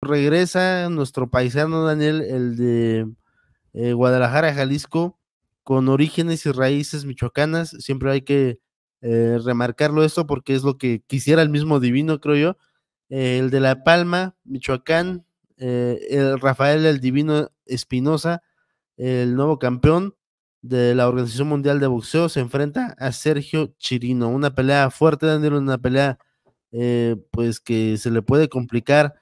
regresa nuestro paisano Daniel, el de eh, Guadalajara, Jalisco, con orígenes y raíces michoacanas. Siempre hay que eh, remarcarlo esto porque es lo que quisiera el mismo divino, creo yo. Eh, el de La Palma, Michoacán, el Rafael el Divino Espinosa, el nuevo campeón de la Organización Mundial de Boxeo, se enfrenta a Sergio Chirino. Una pelea fuerte, Daniel, una pelea pues que se le puede complicar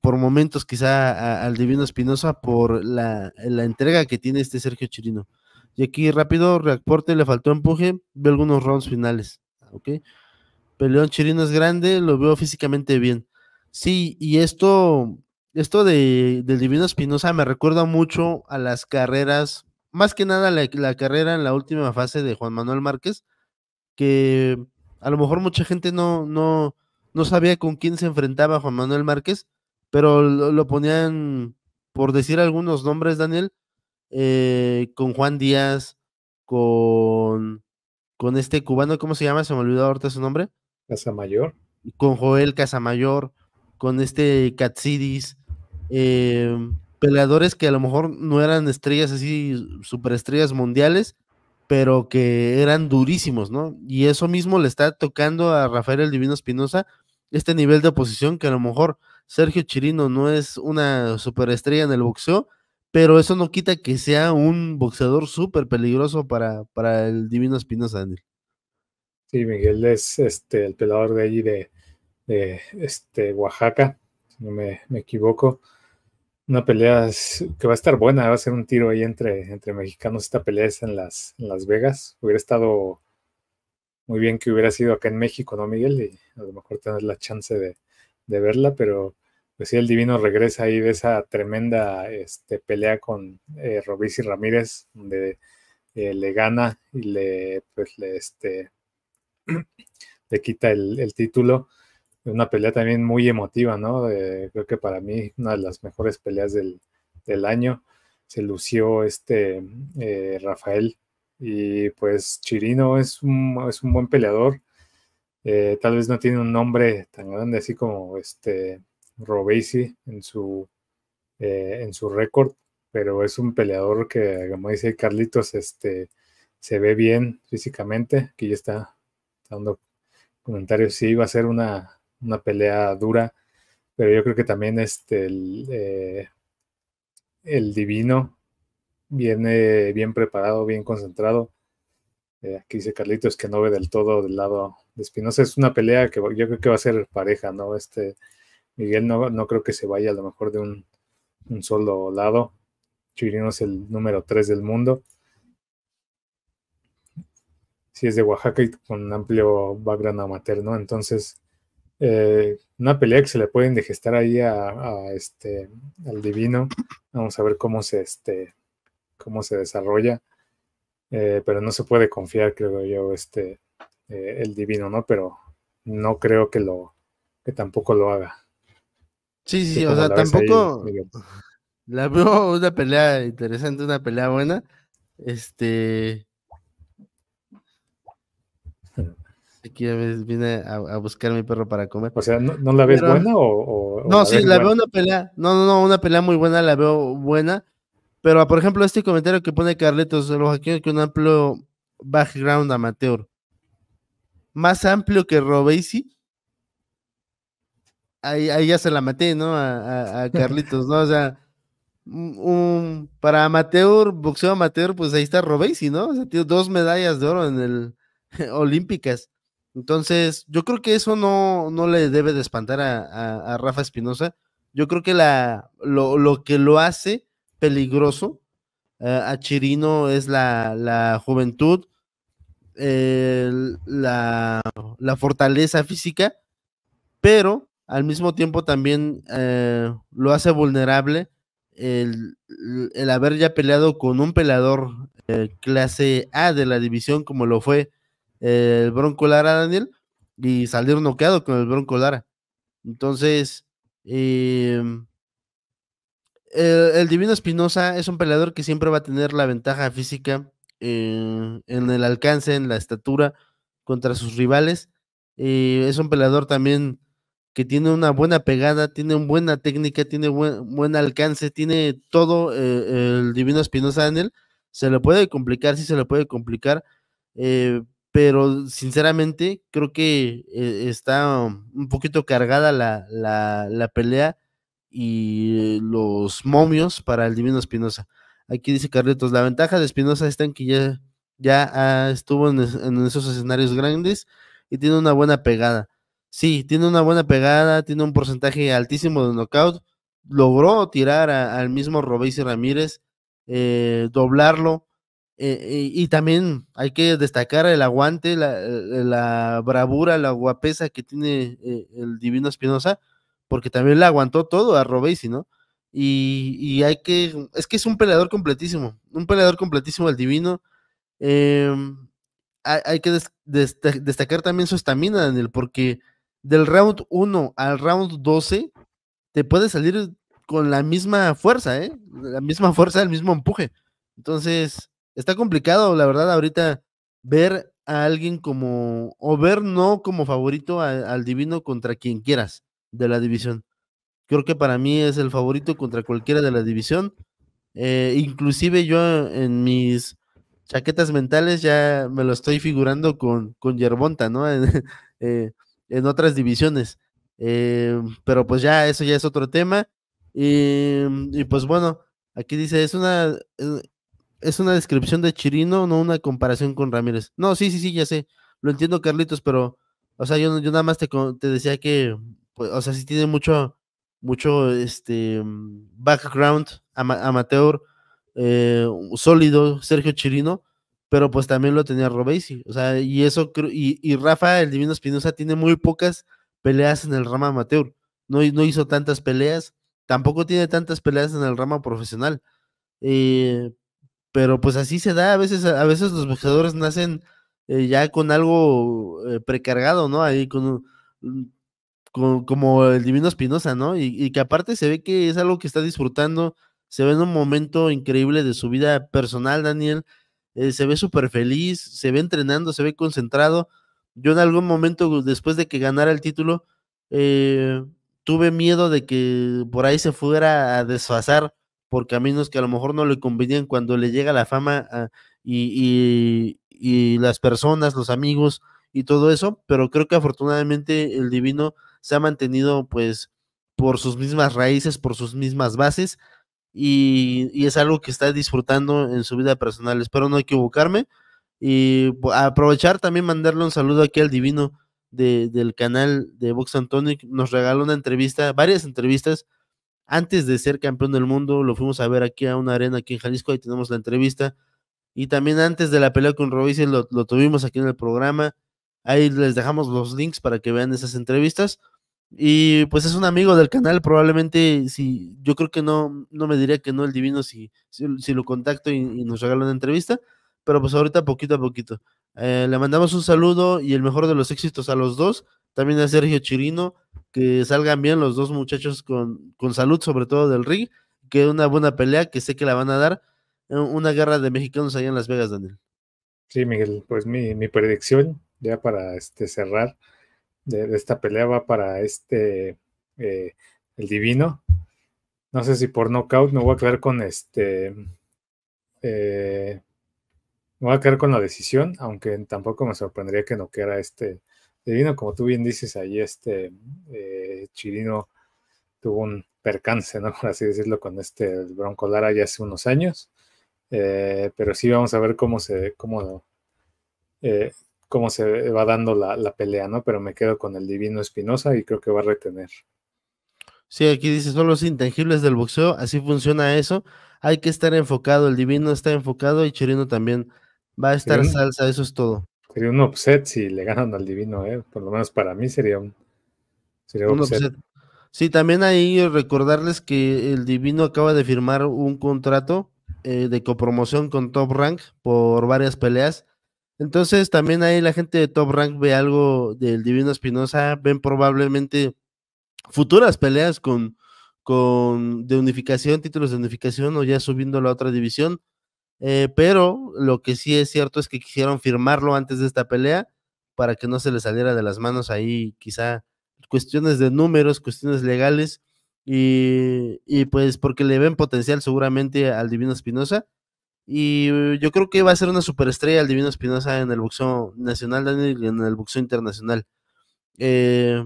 por momentos quizá al Divino Espinosa por la, entrega que tiene este Sergio Chirino. Y aquí rápido, reporte, le faltó empuje, veo algunos rounds finales, ¿ok? Peleón Chirino es grande, lo veo físicamente bien. Sí, y esto, esto de, del Divino Espinosa me recuerda mucho a las carreras, más que nada la, la carrera en la última fase de Juan Manuel Márquez, que a lo mejor mucha gente no, no, no sabía con quién se enfrentaba Juan Manuel Márquez, pero lo, ponían, por decir algunos nombres, Daniel, eh, con Juan Díaz, con, con este cubano, ¿cómo se llama? Se me olvidó ahorita su nombre. Casamayor. Con Joel Casamayor, con este Katsidis, eh, peleadores que a lo mejor no eran estrellas así, superestrellas mundiales, pero que eran durísimos, ¿no? Y eso mismo le está tocando a Rafael el Divino Espinosa, este nivel de oposición que a lo mejor Sergio Chirino no es una superestrella en el boxeo, pero eso no quita que sea un boxeador súper peligroso para, para, el Divino Espinoza, Daniel. Sí, Miguel es este, el pelador de allí de, este, Oaxaca, si no me, equivoco. Una pelea que va a estar buena, va a ser un tiro ahí entre, entre mexicanos. Esta pelea es en Las, las Vegas. Hubiera estado muy bien que hubiera sido acá en México, ¿no, Miguel? Y a lo mejor tener la chance de, de verla, pero pues sí, el divino regresa ahí de esa tremenda este, pelea con eh, y Ramírez, donde eh, le gana y le, pues le, este, le quita el, el, título. Una pelea también muy emotiva, ¿no? Eh, creo que para mí una de las mejores peleas del, año. Se lució este eh, Rafael y pues Chirino es un, es un buen peleador. tal vez no tiene un nombre tan grande así como este Robesi en su, eh, en su récord, pero es un peleador que, como dice Carlitos, este, se ve bien físicamente, que ya está, dando comentarios, sí, va a ser una, pelea dura, pero yo creo que también este, el, eh, divino viene bien preparado, bien concentrado. Eh, aquí dice Carlitos que no ve del todo del lado de Espinosa. Es una pelea que yo creo que va a ser pareja, ¿no? Este, Miguel no, creo que se vaya a lo mejor de un, solo lado. Chirino es el número 3 del mundo. Si es de Oaxaca y con un amplio background amateur, ¿no? Entonces, eh, una pelea que se le puede indigestar ahí a, este, al divino. Vamos a ver cómo se, este, cómo se desarrolla. Eh, pero no se puede confiar, creo yo, este, eh, el divino, ¿no? Pero no creo que lo, que tampoco lo haga. Sí, sí, o sea, tampoco la veo una pelea interesante, una pelea buena. Este. Aquí viene a, a, buscar mi perro para comer. O sea, ¿no, la ves buena o, No, sí, la veo una pelea. No, no, no, una pelea muy buena, la veo buena. Pero, por ejemplo, este comentario que pone Carletos, que que un amplio background amateur. Más amplio que sí ahí, ya se la maté, ¿no? A, Carlitos, ¿no? O sea, un, para amateur, boxeo amateur, pues ahí está Robesi, ¿no? O sea, tiene dos medallas de oro en el olímpicas. Entonces, yo creo que eso no, no le debe de espantar a, Rafa Espinosa. Yo creo que la, lo, lo, que lo hace peligroso eh, a Chirino es la, la juventud, la, la fortaleza física, pero al mismo tiempo también eh, lo hace vulnerable el, haber ya peleado con un peleador eh, clase A de la división como lo fue eh, el Bronco Lara Daniel y salir noqueado con el Bronco Lara. Entonces, em, el, Divino Espinosa es un peleador que siempre va a tener la ventaja física en el alcance, en la estatura contra sus rivales. es un peleador también que tiene una buena pegada, tiene buena técnica, tiene buen, buen alcance, tiene todo eh, el Divino Espinosa en él. Se le puede complicar, sí se le puede complicar, eh, pero sinceramente creo que eh, está un poquito cargada la, la, pelea y los momios para el Divino Espinosa. Aquí dice Carletos, la ventaja de Espinosa está en que ya, ya ah, estuvo en esos escenarios grandes y tiene una buena pegada sí, tiene una buena pegada, tiene un porcentaje altísimo de knockout, logró tirar al mismo Robesi Ramírez, eh, doblarlo, eh, y, también hay que destacar el aguante, la, eh, bravura, la guapesa que tiene el Divino Espinosa, porque también le aguantó todo a Robesi, ¿no? Y, hay que, es que es un peleador completísimo, un peleador completísimo el Divino. Em, hay, que destacar también su estamina, Daniel, porque del round 1 al round 12, te puede salir con la misma fuerza, ¿eh? La misma fuerza, el mismo empuje. Entonces, está complicado, la verdad, ahorita ver a alguien como, o ver no como favorito al divino contra quien quieras de la división. Creo que para mí es el favorito contra cualquiera de la división. Eh, inclusive yo en mis chaquetas mentales ya me lo estoy figurando con, con Yerbonta, ¿no? eh, en otras divisiones. Eh, pero pues ya, eso ya es otro tema. Eh, y, pues bueno, aquí dice, es una, eh, es una descripción de Chirino, no una comparación con Ramírez. No, sí, sí, sí, ya sé. Lo entiendo, Carlitos, pero, o sea, yo, yo nada más te, te decía que, pues, o sea, sí tiene mucho, mucho, este, background amateur, sólido, Sergio Chirino, pero pues también lo tenía Robesi. O sea, y eso, y, y Rafa, el Divino Espinosa, tiene muy pocas peleas en el rama amateur. No, no hizo tantas peleas, tampoco tiene tantas peleas en el rama profesional. Eh, pero pues así se da, a veces, a veces los boxeadores nacen eh, ya con algo eh, precargado, ¿no? Ahí con, como el Divino Espinosa, ¿no? y que aparte se ve que es algo que está disfrutando, se ve en un momento increíble de su vida personal, Daniel eh, se ve súper feliz, se ve entrenando, se ve concentrado. Yo en algún momento, después de que ganara el título, eh, tuve miedo de que por ahí se fuera a desfasar por caminos que a lo mejor no le convenían cuando le llega la fama ah, y, y, y las personas, los amigos y todo eso, pero creo que afortunadamente el divino se ha mantenido pues por sus mismas raíces, por sus mismas bases, y, es algo que está disfrutando en su vida personal. Espero no equivocarme y aprovechar también mandarle un saludo aquí al divino del canal de Box Antonic. Nos regaló una entrevista, varias entrevistas. Antes de ser campeón del mundo, lo fuimos a ver aquí a una arena aquí en Jalisco. Ahí tenemos la entrevista. Y también antes de la pelea con Robinson lo, lo tuvimos aquí en el programa. Ahí les dejamos los links para que vean esas entrevistas. Y pues es un amigo del canal, probablemente si yo creo que no, no me diría que no el divino si, si, lo contacto y, nos regala una entrevista, pero pues ahorita poquito a poquito. Eh, le mandamos un saludo y el mejor de los éxitos a los dos, también a Sergio Chirino, que salgan bien los dos muchachos con, con salud, sobre todo del ring, que una buena pelea que sé que la van a dar, eh, una guerra de mexicanos allá en Las Vegas, Daniel. Sí, Miguel, pues mi, mi predicción, ya para este cerrar de, esta pelea va para este, eh, el divino. No sé si por knockout me voy a quedar con este. Eh, me voy a quedar con la decisión, aunque tampoco me sorprendería que no quiera este divino. Como tú bien dices, ahí este eh, Chirino tuvo un percance, ¿no? Por así decirlo, con este Bronco Lara ya hace unos años. Eh, pero sí vamos a ver cómo se, cómo, eh, cómo se va dando la, pelea, ¿no? Pero me quedo con el divino Espinosa y creo que va a retener. Sí, aquí dice, son los intangibles del boxeo, así funciona eso. Hay que estar enfocado, el divino está enfocado y Chirino también va a estar salsa, eso es todo. Sería un upset si le ganan al divino, ¿eh? Por lo menos para mí sería un, sería upset. Sí, también ahí recordarles que el divino acaba de firmar un contrato eh, de copromoción con Top Rank por varias peleas entonces también ahí la gente de Top Rank ve algo del Divino Espinosa, ven probablemente futuras peleas con, con de unificación, títulos de unificación o ya subiendo a la otra división. Eh, pero lo que sí es cierto es que quisieron firmarlo antes de esta pelea para que no se le saliera de las manos ahí quizá cuestiones de números, cuestiones legales y, y pues porque le ven potencial seguramente al Divino Espinosa y eh, yo creo que va a ser una superestrella el Divino Espinosa en el boxeo nacional, Daniel, y en el boxeo internacional. Eh,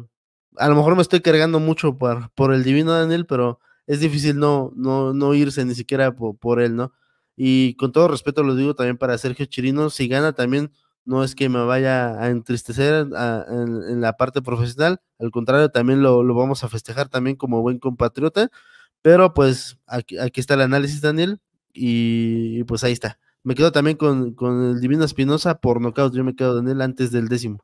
a lo mejor me estoy cargando mucho por, por el Divino Daniel, pero es difícil no, no, no irse ni siquiera por, él, ¿no? Y con todo respeto lo digo también para Sergio Chirino, si gana también no es que me vaya a entristecer ah, en, la parte profesional, al contrario, también lo, lo, vamos a festejar también como buen compatriota, pero pues aquí, aquí está el análisis, Daniel, y pues ahí está. Me quedo también con, el Divino Espinosa por nocaut. Yo me quedo en él antes del décimo.